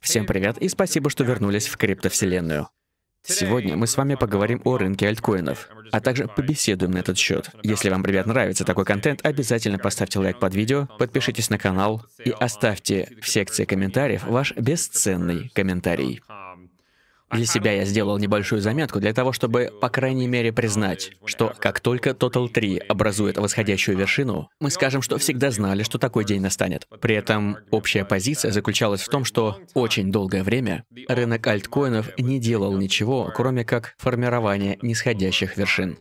Всем привет и спасибо, что вернулись в криптовселенную. Сегодня мы с вами поговорим о рынке альткоинов, а также побеседуем на этот счет. Если вам, ребят, нравится такой контент, обязательно поставьте лайк под видео, подпишитесь на канал и оставьте в секции комментариев ваш бесценный комментарий. Для себя я сделал небольшую заметку для того, чтобы, по крайней мере, признать, что как только Total 3 образует восходящую вершину, мы скажем, что всегда знали, что такой день настанет. При этом общая позиция заключалась в том, что очень долгое время рынок альткоинов не делал ничего, кроме как формирования нисходящих вершин.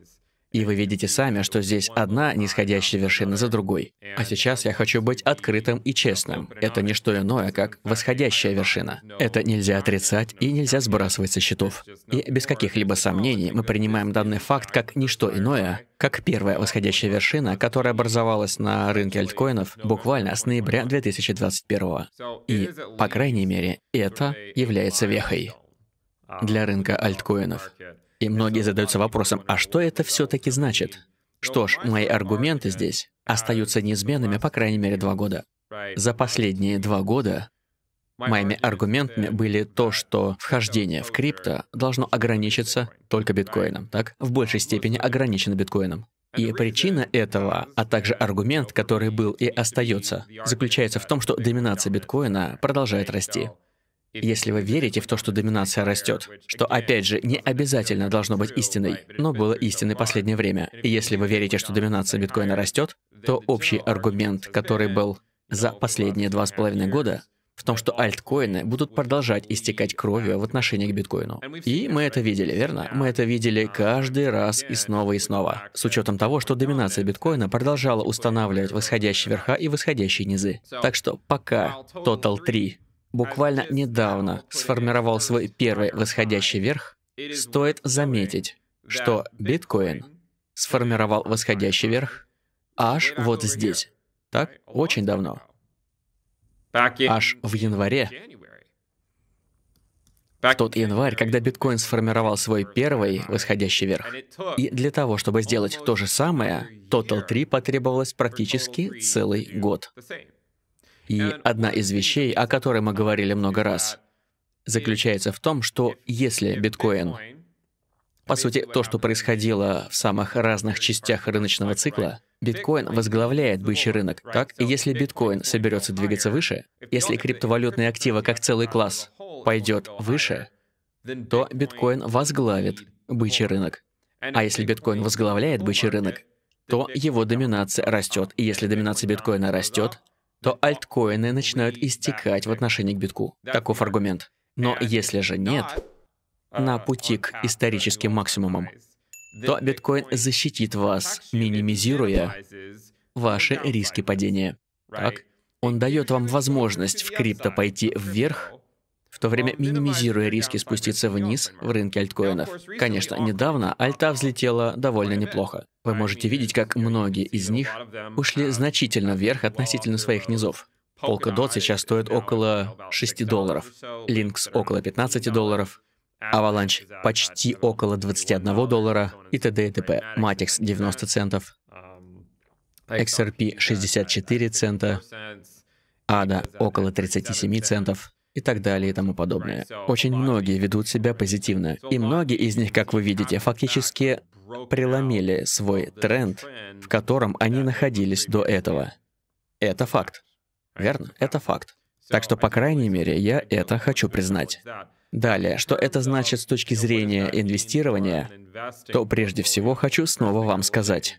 И вы видите сами, что здесь одна нисходящая вершина за другой. А сейчас я хочу быть открытым и честным. Это не что иное, как восходящая вершина. Это нельзя отрицать и нельзя сбрасывать со счетов. И без каких-либо сомнений мы принимаем данный факт как ничто иное, как первая восходящая вершина, которая образовалась на рынке альткоинов буквально с ноября 2021. И, по крайней мере, это является вехой для рынка альткоинов. И многие задаются вопросом, а что это все-таки значит? Что ж, мои аргументы здесь остаются неизменными, по крайней мере, два года. За последние два года моими аргументами были то, что вхождение в крипто должно ограничиться только биткоином, так? В большей степени ограничено биткоином. И причина этого, а также аргумент, который был и остается, заключается в том, что доминация биткоина продолжает расти. Если вы верите в то, что доминация растет, что, опять же, не обязательно должно быть истиной, но было истиной последнее время. И если вы верите, что доминация биткоина растет, то общий аргумент, который был за последние два с половиной года, в том, что альткоины будут продолжать истекать кровью в отношении к биткоину. И мы это видели, верно? Мы это видели каждый раз и снова и снова. С учетом того, что доминация биткоина продолжала устанавливать восходящие верха и восходящие низы. Так что пока Total 3 буквально недавно сформировал свой первый восходящий верх, стоит заметить, что биткоин сформировал восходящий верх аж вот здесь. Так? Очень давно. Аж в январе. В тот январь, когда биткоин сформировал свой первый восходящий верх. И для того, чтобы сделать то же самое, Total 3 потребовалось практически целый год. И одна из вещей, о которой мы говорили много раз, заключается в том, что если биткоин, по сути, то, что происходило в самых разных частях рыночного цикла, биткоин возглавляет бычий рынок. Так, и если биткоин соберется двигаться выше, если криптовалютные активы как целый класс пойдет выше, то биткоин возглавит бычий рынок. А если биткоин возглавляет бычий рынок, то его доминация растет. И если доминация биткоина растет, то альткоины начинают истекать в отношении к битку. Таков аргумент. Но если же нет, на пути к историческим максимумам, то биткоин защитит вас, минимизируя ваши риски падения. Так? Он дает вам возможность в крипто пойти вверх, в то время минимизируя риски спуститься вниз в рынке альткоинов. Конечно, недавно альта взлетела довольно неплохо. Вы можете видеть, как многие из них ушли значительно вверх относительно своих низов. Polkadot сейчас стоит около 6 долларов, Lynx около 15 долларов, Avalanche почти около 21 доллара и т.д. и т.п. Matix 90 центов, XRP 64 цента, ADA около 37 центов и так далее и тому подобное. Очень многие ведут себя позитивно, и многие из них, как вы видите, фактически преломили свой тренд, в котором они находились до этого. Это факт. Верно? Это факт. Так что, по крайней мере, я это хочу признать. Далее, что это значит с точки зрения инвестирования, то прежде всего хочу снова вам сказать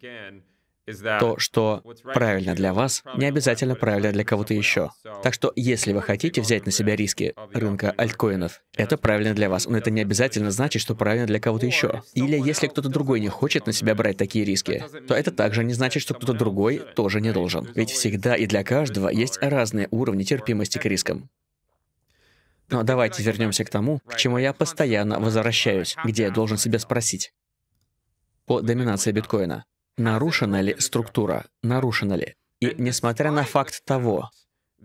то, что правильно для вас, не обязательно правильно для кого-то еще. Так что, если вы хотите взять на себя риски рынка альткоинов, это правильно для вас, но это не обязательно значит, что правильно для кого-то еще. Или если кто-то другой не хочет на себя брать такие риски, то это также не значит, что кто-то другой тоже не должен. Ведь всегда и для каждого есть разные уровни терпимости к рискам. Но давайте вернемся к тому, к чему я постоянно возвращаюсь, где я должен себя спросить. По доминации биткоина. Нарушена ли структура? Нарушена ли? И несмотря на факт того,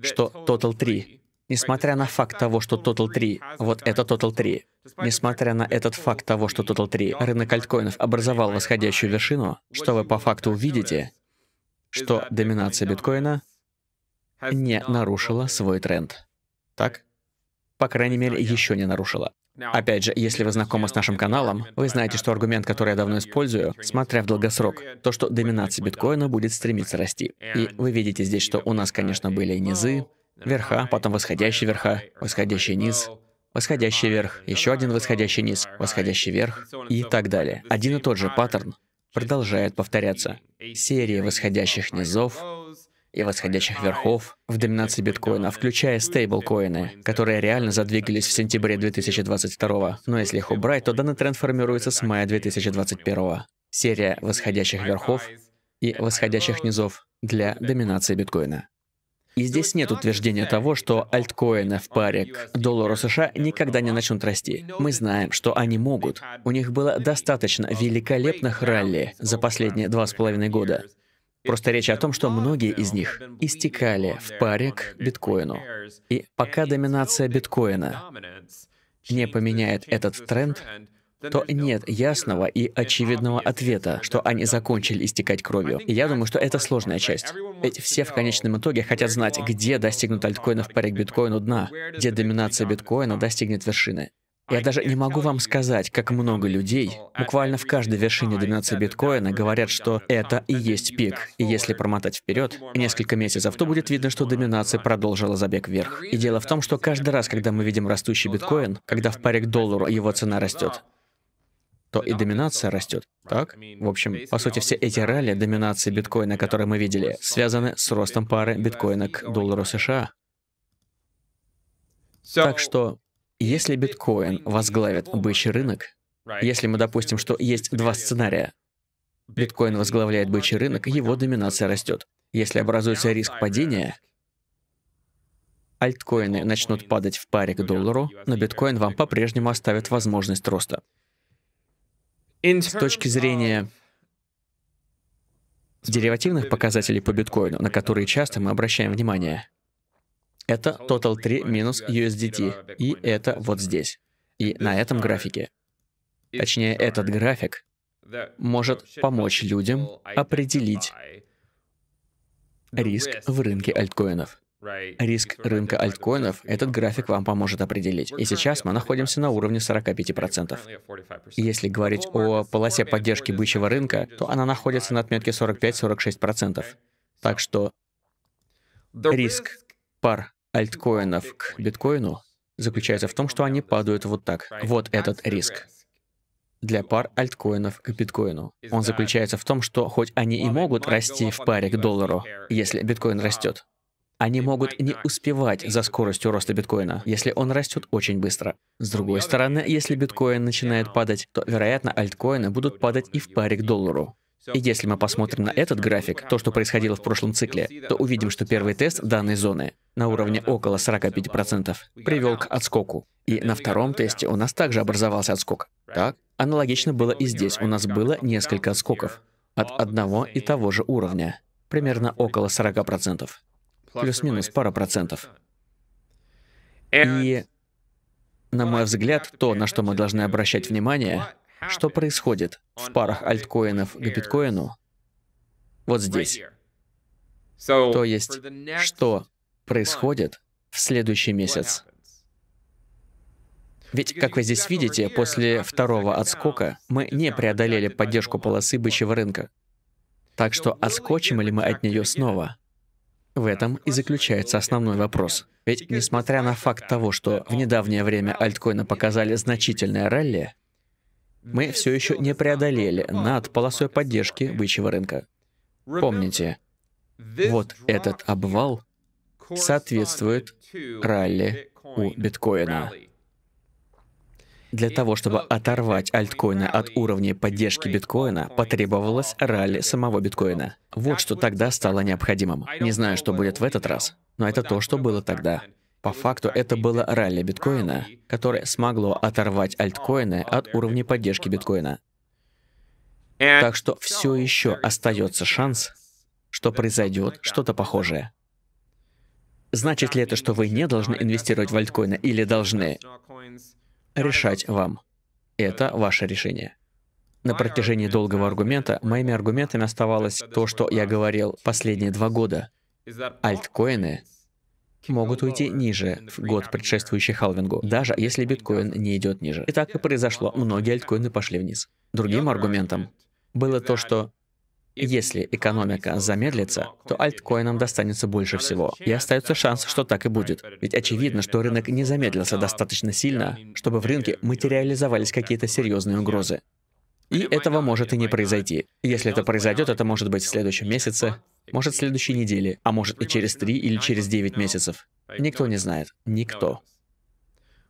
что Total 3, несмотря на факт того, что Total 3, вот это Total 3, несмотря на этот факт того, что Total 3, рынок альткоинов образовал восходящую вершину, что вы по факту увидите, что доминация биткоина не нарушила свой тренд. Так? По крайней мере, еще не нарушила. Опять же, если вы знакомы с нашим каналом, вы знаете, что аргумент, который я давно использую, смотря в долгосрок, то, что доминация биткоина будет стремиться расти. И вы видите здесь, что у нас, конечно, были низы, верха, потом восходящие верха, восходящий низ, восходящий верх, еще один восходящий низ, восходящий верх и так далее. Один и тот же паттерн продолжает повторяться. Серия восходящих низов, и восходящих верхов в доминации биткоина, включая стейблкоины, которые реально задвигались в сентябре 2022. Но если их убрать, то данный тренд формируется с мая 2021. Серия восходящих верхов и восходящих низов для доминации биткоина. И здесь нет утверждения того, что альткоины в паре к доллару США никогда не начнут расти. Мы знаем, что они могут. У них было достаточно великолепных ралли за последние два с половиной года. Просто речь о том, что многие из них истекали в паре к биткоину. И пока доминация биткоина не поменяет этот тренд, то нет ясного и очевидного ответа, что они закончили истекать кровью. И я думаю, что это сложная часть. Ведь все в конечном итоге хотят знать, где достигнут альткоинов паре к биткоину дна, где доминация биткоина достигнет вершины. Я даже не могу вам сказать, как много людей, буквально в каждой вершине доминации биткоина, говорят, что это и есть пик. И если промотать вперед несколько месяцев, то будет видно, что доминация продолжила забег вверх. И дело в том, что каждый раз, когда мы видим растущий биткоин, когда в паре к доллару его цена растет, то и доминация растет. Так? В общем, по сути, все эти ралли доминации биткоина, которые мы видели, связаны с ростом пары биткоина к доллару США. Так что если биткоин возглавит бычий рынок, если мы допустим, что есть два сценария, биткоин возглавляет бычий рынок, его доминация растет. Если образуется риск падения, альткоины начнут падать в паре к доллару, но биткоин вам по-прежнему оставит возможность роста. С точки uh, зрения деривативных показателей по биткоину, на которые часто мы обращаем внимание, это Total 3 минус USDT, и это вот здесь. И на этом графике. Точнее, этот график может помочь людям определить риск в рынке альткоинов. Риск рынка альткоинов этот график вам поможет определить. И сейчас мы находимся на уровне 45%. Если говорить о полосе поддержки бычьего рынка, то она находится на отметке 45-46%. Так что риск пар альткоинов к биткоину заключается в том, что они падают вот так. Вот этот риск для пар альткоинов к биткоину. Он заключается в том, что хоть они и могут расти в паре к доллару, если биткоин растет, они могут не успевать за скоростью роста биткоина, если он растет очень быстро. С другой стороны, если биткоин начинает падать, то, вероятно, альткоины будут падать и в паре к доллару. И если мы посмотрим на этот график, то, что происходило в прошлом цикле, то увидим, что первый тест данной зоны на уровне около 45% привел к отскоку. И на втором тесте у нас также образовался отскок. Так? Аналогично было и здесь. У нас было несколько отскоков от одного и того же уровня. Примерно около 40%. Плюс-минус пара процентов. И, на мой взгляд, то, на что мы должны обращать внимание, что происходит в парах альткоинов к биткоину? Вот здесь. То есть, что происходит в следующий месяц? Ведь, как вы здесь видите, после второго отскока мы не преодолели поддержку полосы бычьего рынка. Так что отскочим ли мы от нее снова? В этом и заключается основной вопрос. Ведь несмотря на факт того, что в недавнее время альткоины показали значительное ралли, мы все еще не преодолели над полосой поддержки бычьего рынка. Помните, вот этот обвал соответствует ралли у биткоина. Для того, чтобы оторвать альткоины от уровня поддержки биткоина, потребовалось ралли самого биткоина. Вот что тогда стало необходимым. Не знаю, что будет в этот раз, но это то, что было тогда. По факту это было ралли биткоина, которое смогло оторвать альткоины от уровня поддержки биткоина. Так что все еще остается шанс, что произойдет что-то похожее. Значит ли это, что вы не должны инвестировать в альткоины или должны? Решать вам. Это ваше решение. На протяжении долгого аргумента моими аргументами оставалось то, что я говорил последние два года. Альткоины могут уйти ниже в год, предшествующий халвингу, даже если биткоин не идет ниже. И так и произошло. Многие альткоины пошли вниз. Другим аргументом было то, что если экономика замедлится, то альткоинам достанется больше всего. И остается шанс, что так и будет. Ведь очевидно, что рынок не замедлился достаточно сильно, чтобы в рынке материализовались какие-то серьезные угрозы. И этого может и не произойти. Если это произойдет, это может быть в следующем месяце, может, следующей неделе, а может и через три или через девять месяцев. Никто не знает. Никто.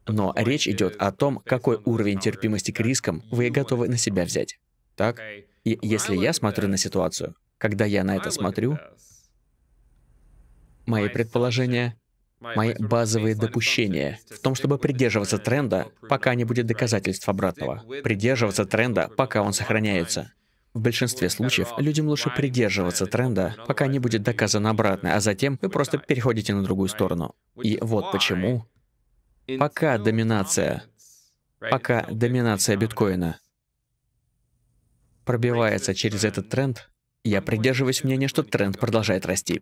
Но речь идет о том, какой уровень терпимости к рискам вы готовы на себя взять. Так? И если я смотрю на ситуацию, когда я на это смотрю, мои предположения, мои базовые допущения в том, чтобы придерживаться тренда, пока не будет доказательств обратного. Придерживаться тренда, пока он сохраняется. В большинстве случаев людям лучше придерживаться тренда, пока не будет доказано обратное, а затем вы просто переходите на другую сторону. И вот почему. Пока доминация, пока доминация биткоина пробивается через этот тренд, я придерживаюсь мнения, что тренд продолжает расти.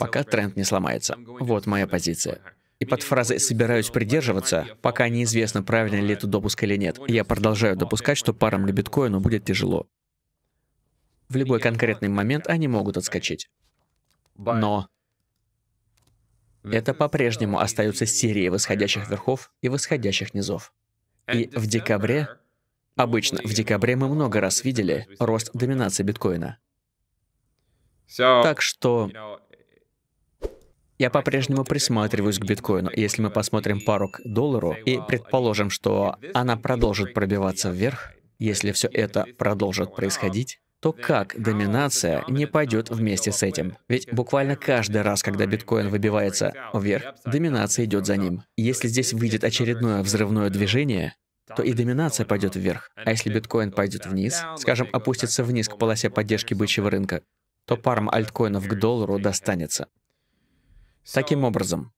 Пока тренд не сломается. Вот моя позиция. И под фразой «собираюсь придерживаться», пока неизвестно, правильно ли это допуск или нет, я продолжаю допускать, что парам ли биткоину будет тяжело. В любой конкретный момент они могут отскочить. Но это по-прежнему остаются серии восходящих верхов и восходящих низов. И в декабре, обычно в декабре мы много раз видели рост доминации биткоина. Так что я по-прежнему присматриваюсь к биткоину. Если мы посмотрим пару к доллару и предположим, что она продолжит пробиваться вверх, если все это продолжит происходить, то как доминация не пойдет вместе с этим? Ведь буквально каждый раз, когда биткоин выбивается вверх, доминация идет за ним. Если здесь выйдет очередное взрывное движение, то и доминация пойдет вверх. А если биткоин пойдет вниз, скажем, опустится вниз к полосе поддержки бычьего рынка, то парам альткоинов к доллару достанется. Таким образом,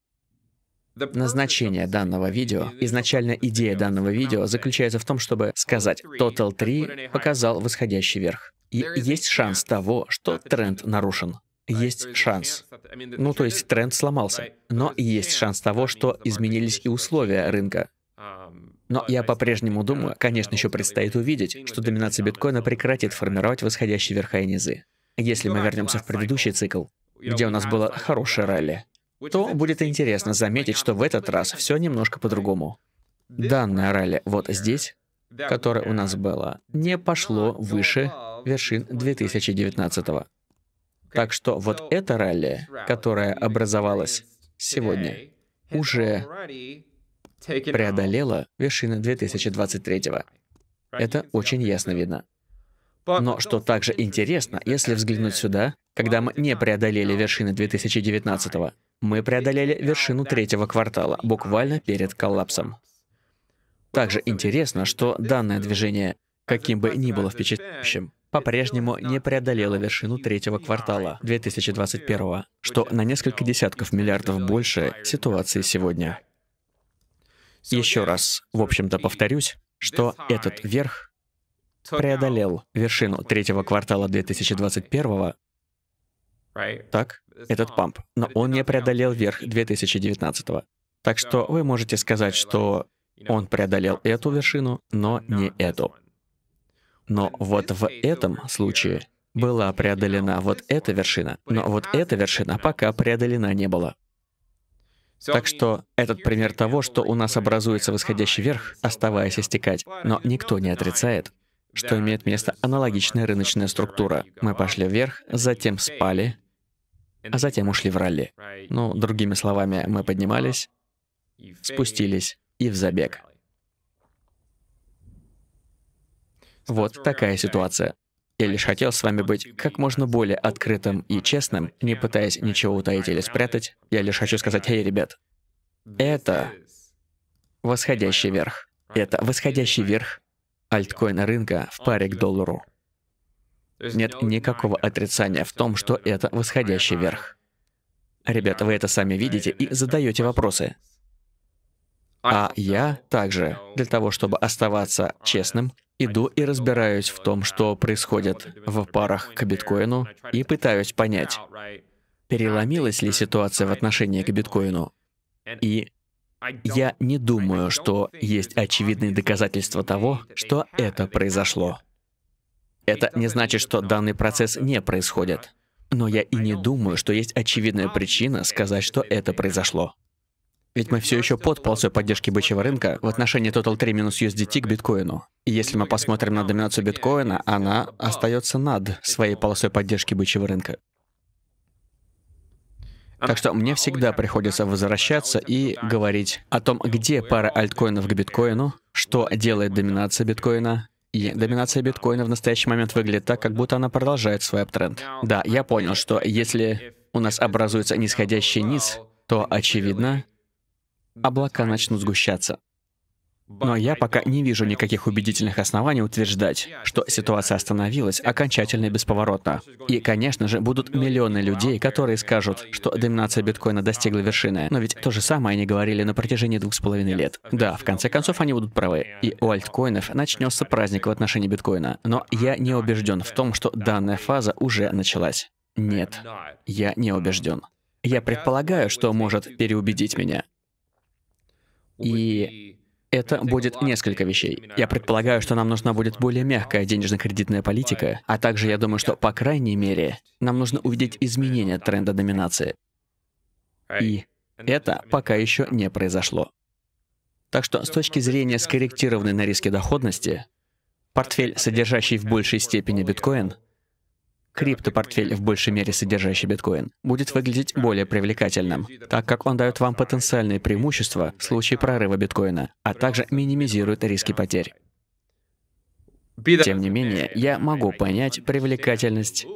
Назначение данного видео, изначально идея данного видео заключается в том, чтобы сказать, Total 3 показал восходящий верх. И есть шанс того, что тренд нарушен. Есть шанс. Ну, то есть тренд сломался. Но есть шанс того, что изменились и условия рынка. Um, Но я по-прежнему uh, думаю, конечно, еще предстоит увидеть, что доминация биткоина прекратит формировать восходящие верха и низы. Если мы вернемся в предыдущий цикл, где у нас было хорошее uh, ралли, то будет интересно заметить, что в этот раз все немножко по-другому. Данная ралли вот здесь, которая у нас была, не пошло выше вершин 2019 -го. Так что вот это ралли, которое образовалось сегодня, уже преодолело вершины 2023 -го. Это очень ясно видно. Но что также интересно, если взглянуть сюда, когда мы не преодолели вершины 2019 -го, мы преодолели вершину третьего квартала, буквально перед коллапсом. Также интересно, что данное движение, каким бы ни было впечатляющим, по-прежнему не преодолело вершину третьего квартала 2021, что на несколько десятков миллиардов больше ситуации сегодня. Еще раз, в общем-то, повторюсь, что этот верх преодолел вершину третьего квартала 2021 так, этот памп. Но он не преодолел верх 2019 -го. Так что вы можете сказать, что он преодолел эту вершину, но не эту. Но вот в этом случае была преодолена вот эта вершина, но вот эта вершина пока преодолена не была. Так что этот пример того, что у нас образуется восходящий верх, оставаясь истекать, но никто не отрицает, что имеет место аналогичная рыночная структура. Мы пошли вверх, затем спали, а затем ушли в ралли. Ну, другими словами, мы поднимались, спустились и в забег. Вот такая ситуация. Я лишь хотел с вами быть как можно более открытым и честным, не пытаясь ничего утаить или спрятать. Я лишь хочу сказать, «Эй, ребят, это восходящий верх. Это восходящий верх альткоина рынка в паре к доллару. Нет никакого отрицания в том, что это восходящий верх. Ребята, вы это сами видите и задаете вопросы. А, а я также, для того, чтобы оставаться честным, иду и разбираюсь в том, что происходит в парах к биткоину, и пытаюсь понять, переломилась ли ситуация в отношении к биткоину. И я не думаю, что есть очевидные доказательства того, что это произошло. Это не значит, что данный процесс не происходит. Но я и не думаю, что есть очевидная причина сказать, что это произошло. Ведь мы все еще под полосой поддержки бычьего рынка в отношении Total 3 минус USDT к биткоину. И если мы посмотрим на доминацию биткоина, она остается над своей полосой поддержки бычьего рынка. Так что мне всегда приходится возвращаться и говорить о том, где пара альткоинов к биткоину, что делает доминация биткоина, и доминация биткоина в настоящий момент выглядит так, как будто она продолжает свой аптренд. Да, я понял, что если у нас образуется нисходящий низ, то, очевидно, облака начнут сгущаться. Но я пока не вижу никаких убедительных оснований утверждать, что ситуация остановилась окончательно и бесповоротно. И, конечно же, будут миллионы людей, которые скажут, что доминация биткоина достигла вершины. Но ведь то же самое они говорили на протяжении двух с половиной лет. Да, в конце концов они будут правы. И у альткоинов начнется праздник в отношении биткоина. Но я не убежден в том, что данная фаза уже началась. Нет, я не убежден. Я предполагаю, что может переубедить меня. И это будет несколько вещей. Я предполагаю, что нам нужна будет более мягкая денежно-кредитная политика, а также я думаю, что, по крайней мере, нам нужно увидеть изменение тренда доминации. И это пока еще не произошло. Так что с точки зрения скорректированной на риски доходности, портфель, содержащий в большей степени биткоин, криптопортфель, в большей мере содержащий биткоин, будет выглядеть более привлекательным, так как он дает вам потенциальные преимущества в случае прорыва биткоина, а также минимизирует риски потерь. Тем не менее, я могу понять привлекательность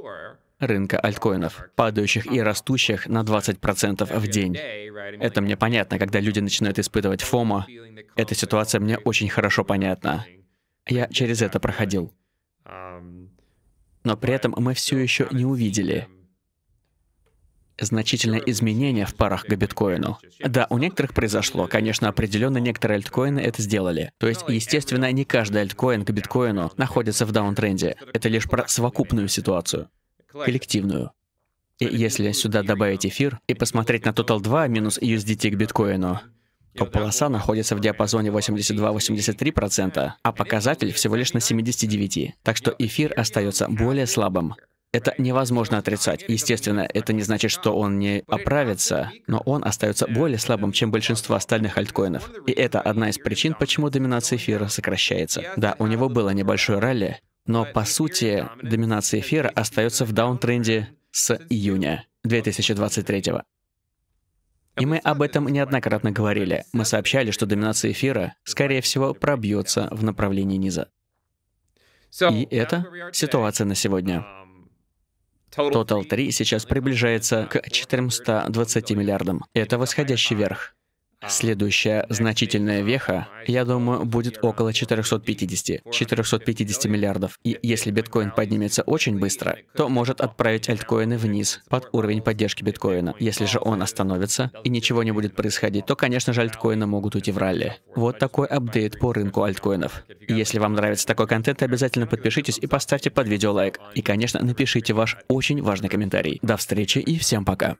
рынка альткоинов, падающих и растущих на 20% в день. Это мне понятно, когда люди начинают испытывать фомо. Эта ситуация мне очень хорошо понятна. Я через это проходил но при этом мы все еще не увидели значительное изменение в парах к биткоину. Да, у некоторых произошло. Конечно, определенно некоторые альткоины это сделали. То есть, естественно, не каждый альткоин к биткоину находится в даунтренде. Это лишь про совокупную ситуацию. Коллективную. И если сюда добавить эфир и посмотреть на Total 2 минус USDT к биткоину, то полоса находится в диапазоне 82-83%, а показатель всего лишь на 79%. Так что эфир остается более слабым. Это невозможно отрицать. Естественно, это не значит, что он не оправится, но он остается более слабым, чем большинство остальных альткоинов. И это одна из причин, почему доминация эфира сокращается. Да, у него было небольшое ралли, но по сути доминация эфира остается в даунтренде с июня 2023 года. И мы об этом неоднократно говорили. Мы сообщали, что доминация эфира, скорее всего, пробьется в направлении низа. И это ситуация на сегодня. Um, total 3 сейчас приближается к 420 миллиардам. Это восходящий верх. Следующая значительная веха, я думаю, будет около 450-450 миллиардов. И если биткоин поднимется очень быстро, то может отправить альткоины вниз под уровень поддержки биткоина. Если же он остановится и ничего не будет происходить, то, конечно же, альткоины могут уйти в ралли. Вот такой апдейт по рынку альткоинов. Если вам нравится такой контент, обязательно подпишитесь и поставьте под видео лайк. И, конечно, напишите ваш очень важный комментарий. До встречи и всем пока.